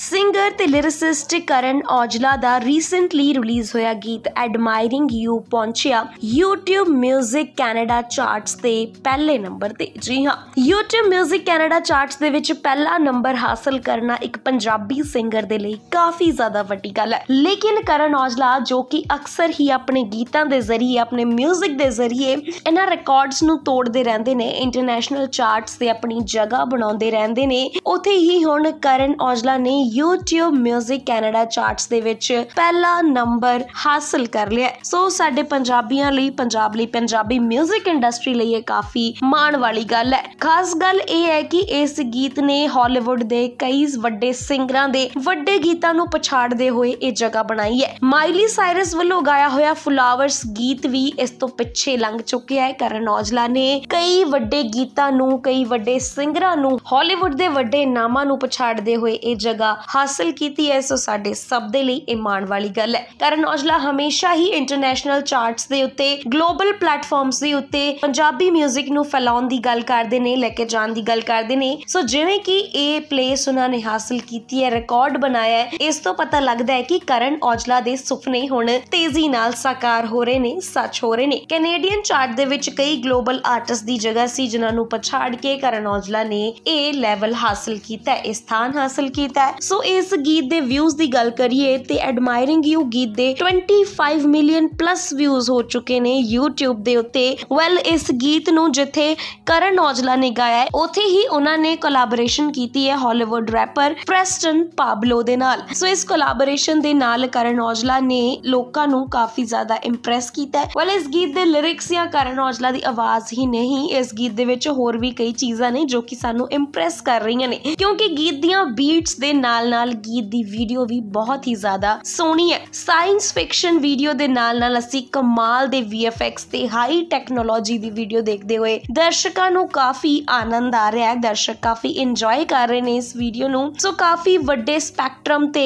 singer ਤੇ lyricist ਕਰਨ ਔਜਲਾ ਦਾ recently release ਹੋਇਆ ਗੀਤ ਐਡਮਾਇਰਿੰਗ ਯੂ ਪਹੁੰਚਿਆ YouTube 뮤직 ਕੈਨੇਡਾ ਚਾਰਟਸ ਤੇ ਪਹਿਲੇ ਨੰਬਰ ਤੇ ਜੀ ਹਾਂ YouTube 뮤직 ਕੈਨੇਡਾ ਚਾਰਟਸ ਦੇ ਵਿੱਚ ਪਹਿਲਾ ਨੰਬਰ ਹਾਸਲ ਕਰਨਾ ਇੱਕ ਪੰਜਾਬੀ ਸਿੰਗਰ ਦੇ ਲਈ ਕਾਫੀ ਜ਼ਿਆਦਾ ਵੱਡੀ ਗੱਲ ਹੈ ਲੇਕਿਨ ਕਰਨ ਔਜਲਾ ਜੋ ਕਿ ਅਕਸਰ ਹੀ ਆਪਣੇ ਗੀਤਾਂ ਦੇ ਜ਼ਰੀਏ ਆਪਣੇ 뮤직 ਦੇ ਜ਼ਰੀਏ ਇਹਨਾਂ ਰਿਕਾਰਡਸ ਨੂੰ ਤੋੜਦੇ ਰਹਿੰਦੇ ਨੇ ਇੰਟਰਨੈਸ਼ਨਲ ਚਾਰਟਸ ਤੇ ਆਪਣੀ ਜਗ੍ਹਾ ਬਣਾਉਂਦੇ ਰਹਿੰਦੇ ਨੇ ਉਥੇ ਹੀ ਹੁਣ ਕਰਨ ਔਜਲਾ ਨੇ YouTube Music Canada charts ਦੇ ਵਿੱਚ ਪਹਿਲਾ ਨੰਬਰ ਹਾਸਲ ਕਰ ਲਿਆ ਸੋ ਸਾਡੇ ਪੰਜਾਬੀਆਂ ਲਈ ਪੰਜਾਬ ਲਈ ਪੰਜਾਬੀ 뮤직 ਇੰਡਸਟਰੀ ਲਈ ਇਹ ਕਾਫੀ ਮਾਣ ਵਾਲੀ ਗੱਲ ਹੈ ਖਾਸ ਗੱਲ ਇਹ ਹੈ ਕਿ ਇਸ ਗੀਤ ਨੇ ਹਾਲੀਵੁੱਡ ਦੇ ਕਈ ਵੱਡੇ ਸਿੰਗਰਾਂ ਦੇ ਵੱਡੇ ਗੀਤਾਂ ਨੂੰ ਪਛਾੜਦੇ ਹੋਏ ਇਹ ਜਗ੍ਹਾ ਬਣਾਈ ਹੈ ਮਾਈਲੀ ਸਾਇਰਸ ਵੱਲੋਂ ਗਾਇਆ ਹੋਇਆ ਫਲਾਵਰਸ ਗੀਤ ਵੀ ਇਸ ਤੋਂ ਪਿੱਛੇ ਲੰਘ ਚੁੱਕਿਆ ਹੈ ਕਰਨ ਔਜਲਾ ਨੇ ਕਈ ਵੱਡੇ ਗੀਤਾਂ ਨੂੰ ਕਈ ਵੱਡੇ ਸਿੰਗਰਾਂ ਨੂੰ ਹਾਲੀਵੁੱਡ ਦੇ ਵੱਡੇ ਨਾਮਾਂ ਨੂੰ ਪਛਾੜਦੇ ਹੋਏ ਇਹ ਜਗ੍ਹਾ ਹਾਸਲ ਕੀਤੀ ਹੈ ਸੋ ਸਾਡੇ ਸਭ ਦੇ ਲਈ ਇਹ ਮਾਣ ਵਾਲੀ ਗੱਲ ਹੈ ਕਰਨ ਔਜਲਾ ਹਮੇਸ਼ਾ ਹੀ ਇੰਟਰਨੈਸ਼ਨਲ ਚਾਰਟਸ ਦੇ ਉੱਤੇ ਗਲੋਬਲ ਪਲੇਟਫਾਰਮਸ ਦੇ ਉੱਤੇ ਪੰਜਾਬੀ 뮤직 ਨੂੰ ਫੈਲਾਉਣ ਦੀ ਗੱਲ ਕਰਦੇ ਨੇ ਲੈ ਕੇ ਜਾਣ ਦੀ ਗੱਲ ਕਰਦੇ ਨੇ ਸੋ ਜਿਵੇਂ ਕਿ ਇਹ ਪਲੇਸ ਉਹਨਾਂ ਨੇ ਹਾਸਲ ਕੀਤੀ ਹੈ ਰਿਕਾਰਡ ਬਣਾਇਆ ਹੈ ਇਸ ਤੋਂ ਪਤਾ ਲੱਗਦਾ ਹੈ ਕਿ ਕਰਨ ਔਜਲਾ ਦੇ ਸੁਪਨੇ ਹੁਣ ਤੇਜ਼ੀ ਨਾਲ ਸਾਕਾਰ ਹੋ ਰਹੇ ਨੇ ਸੱਚ ਹੋ ਰਹੇ ਨੇ ਕੈਨੇਡੀਅਨ ਚਾਰਟ ਦੇ ਵਿੱਚ ਕਈ ਗਲੋਬਲ ਆਰਟਿਸਟ ਦੀ ਜਗ੍ਹਾ ਸੀ ਜਿਨ੍ਹਾਂ ਨੂੰ ਪਛਾੜ ਕੇ ਕਰਨ ਔਜਲਾ ਨੇ ਇਹ ਲੈਵਲ ਹਾਸਲ ਕੀਤਾ ਹੈ ਇਸ ਸਥਾਨ ਹਾਸਲ ਕੀਤਾ ਹੈ ਸੋ ਇਸ ਗੀਤ ਦੇ ਵਿਊਜ਼ ਦੀ ਗੱਲ ਕਰੀਏ ਤੇ ਐਡਮਾਇਰਿੰਗ ਯੂ ਗੀਤ ਦੇ 25 ਮਿਲੀਅਨ ਪਲੱਸ ਵਿਊਜ਼ ਹੋ ਚੁੱਕੇ ਨੇ YouTube ਦੇ ਉੱਤੇ ਵੈਲ ਇਸ ਗੀਤ ਨੂੰ ਜਿੱਥੇ ਕਰਨ ਔਜਲਾ ਨੇ ਗਾਇਆ ਹੈ ਉੱਥੇ ਹੀ ਉਹਨਾਂ ਨੇ ਕੋਲੈਬੋਰੇਸ਼ਨ ਕੀਤੀ ਹੈ ਹਾਲੀਵੁੱਡ ਰੈਪਰ ਪ੍ਰੈਸਟਨ ਪਾਬਲੋ ਦੇ ਨਾਲ ਸੋ ਇਸ ਕੋਲੈਬੋਰੇਸ਼ਨ ਦੇ ਨਾਲ ਕਰਨ ਔਜਲਾ ਨੇ ਲੋਕਾਂ ਨੂੰ ਕਾਫੀ ਜ਼ਿਆਦਾ ਇੰਪ੍ਰੈਸ ਕੀਤਾ ਹੈ ਵੈਲ ਇਸ ਗੀਤ ਦੇ ਲਿਰਿਕਸ ਜਾਂ ਕਰਨ ਔਜਲਾ ਦੀ ਆਵਾਜ਼ ਹੀ ਨਹੀਂ ਇਸ ਗੀਤ ਦੇ ਵਿੱਚ ਹੋਰ ਵੀ ਕਈ ਚੀਜ਼ਾਂ ਨੇ ਜੋ ਕਿ ਸਾਨੂੰ ਇੰਪ੍ਰੈਸ ਕਰ ਰਹੀਆਂ ਨੇ ਕਿਉਂਕਿ ਗੀਤ ਦੀਆਂ ਬੀਟਸ ਦੇ ਨਾਲ-ਨਾਲ ਗੀਤ ਦੀ ਵੀਡੀਓ ਵੀ ਬਹੁਤ ਹੀ ਜ਼ਿਆਦਾ ਸੋਹਣੀ ਹੈ ਸਾਇੰਸ ਫਿਕਸ਼ਨ ਵੀਡੀਓ ਦੇ ਨਾਲ-ਨਾਲ ਅਸੀਂ ਕਮਾਲ ਦੇ VFX ਤੇ ਹਾਈ ਟੈਕਨੋਲੋਜੀ ਦੀ ਵੀਡੀਓ ਦੇਖਦੇ ਹੋਏ ਦਰਸ਼ਕਾਂ ਨੂੰ ਕਾਫੀ ਆਨੰਦ ਆ ਰਿਹਾ ਹੈ ਦਰਸ਼ਕ ਕਾਫੀ ਇੰਜੋਏ ਕਰ ਰਹੇ ਨੇ ਇਸ ਵੀਡੀਓ ਨੂੰ ਸੋ ਕਾਫੀ ਵੱਡੇ ਸਪੈਕਟ੍ਰਮ ਤੇ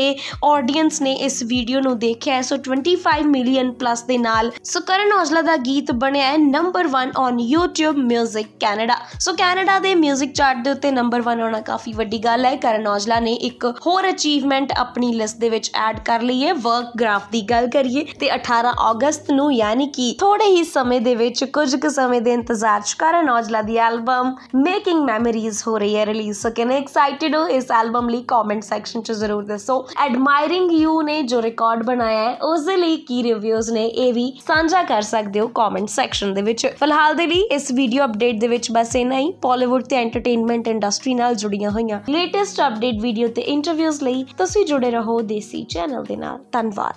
ਆਡੀਅנס ਨੇ ਇਸ ਵੀਡੀਓ ਨੂੰ ਦੇਖਿਆ ਸੋ 25 ਮਿਲੀਅਨ ਪਲੱਸ ਦੇ ਨਾਲ ਸੋ ਕਰਨ ਔਜਲਾ ਦਾ ਗੀਤ ਬਣਿਆ ਹੈ number 1 on YouTube Music Canada so Canada ਦੇ 뮤직 ਚਾਰਟ ਦੇ ਉੱਤੇ ਨੰਬਰ 1 ਹੋਣਾ ਕਾਫੀ ਵੱਡੀ ਗੱਲ ਹੈ ਕਰਨ ਔਜਲਾ ਨੇ ਇੱਕ ਹੋਰ ਅਚੀਵਮੈਂਟ ਆਪਣੀ ਲਿਸਟ ਦੇ ਵਿੱਚ ਐਡ ਕਰ ਲਈਏ ਵਰਕ ਗ੍ਰਾਫ ਦੀ ਗੱਲ ਕਰੀਏ ਤੇ 18 ਅਗਸਤ ਨੂੰ ਯਾਨੀ ਕਿ ਥੋੜੇ ਹੀ ਸਮੇਂ ਦੇ ਵਿੱਚ ਕੁਝ ਕੁ ਸਮੇਂ ਦੇ ਇੰਤਜ਼ਾਰ 'ਚ ਕਰਨ ਔਜਲਾ ਦੀ ਐਲਬਮ ਮੇਕਿੰਗ ਮੈਮਰੀਜ਼ ਹੋ ਰਹੀ ਹੈ ਰਿਲੀਜ਼ ਸੋ ਕੈਨ ਐਕਸਾਈਟਿਡ ਹੋ ਇਸ ਐਲਬਮ ਲਈ ਕਮੈਂਟ ਸੈਕਸ਼ਨ 'ਚ ਜ਼ਰੂਰ ਦੱਸੋ ਐਡਮਾਇਰਿੰਗ ਯੂ ਨੇ ਜੋ ਰਿਕਾਰਡ ਬਣਾਇਆ ਹੈ ਉਸ ਦੇ ਲਈ ਕੀ ਰਿਵਿਊਜ਼ ਨੇ ਇਹ ਵੀ ਸਾਂਝਾ ਕਰ ਸਕਦੇ ਹੋ ਕਮੈਂਟ ਸੈਕਸ਼ਨ ਦੇ ਵਿੱਚ ਫਿਲਹਾਲ ਦੇ ਲਈ ਇਸ ਵੀਡੀਓ ਅਪਡੇਟ ਦੇ ਵਿੱਚ ਬਸ ਇੰਨਾ ਹੀ ਪੋਲੀਵੁੱਡ ਤੇ ਐਂਟਰਟੇਨਮੈਂਟ ਇੰਡਸਟਰੀ ਨਾਲ ਜੁੜੀਆਂ ਹੋਈਆਂ ਲੇਟੈਸਟ ਅਪਡੇਟ ਵੀਡੀਓ ਤੇ ਇੰਟਰਵਿਊਜ਼ ਲਈ ਤੁਸੀਂ ਜੁੜੇ ਰਹੋ ਦੇਸੀ ਚੈਨਲ ਦੇ ਨਾਲ ਧੰਨਵਾਦ